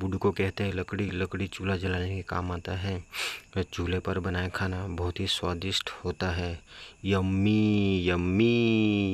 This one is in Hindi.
वुड को कहते हैं लकड़ी लकड़ी चूल्हा जलाने के काम आता है चूल्हे पर बनाया खाना बहुत ही स्वादिष्ट होता है यम्मी यम्मी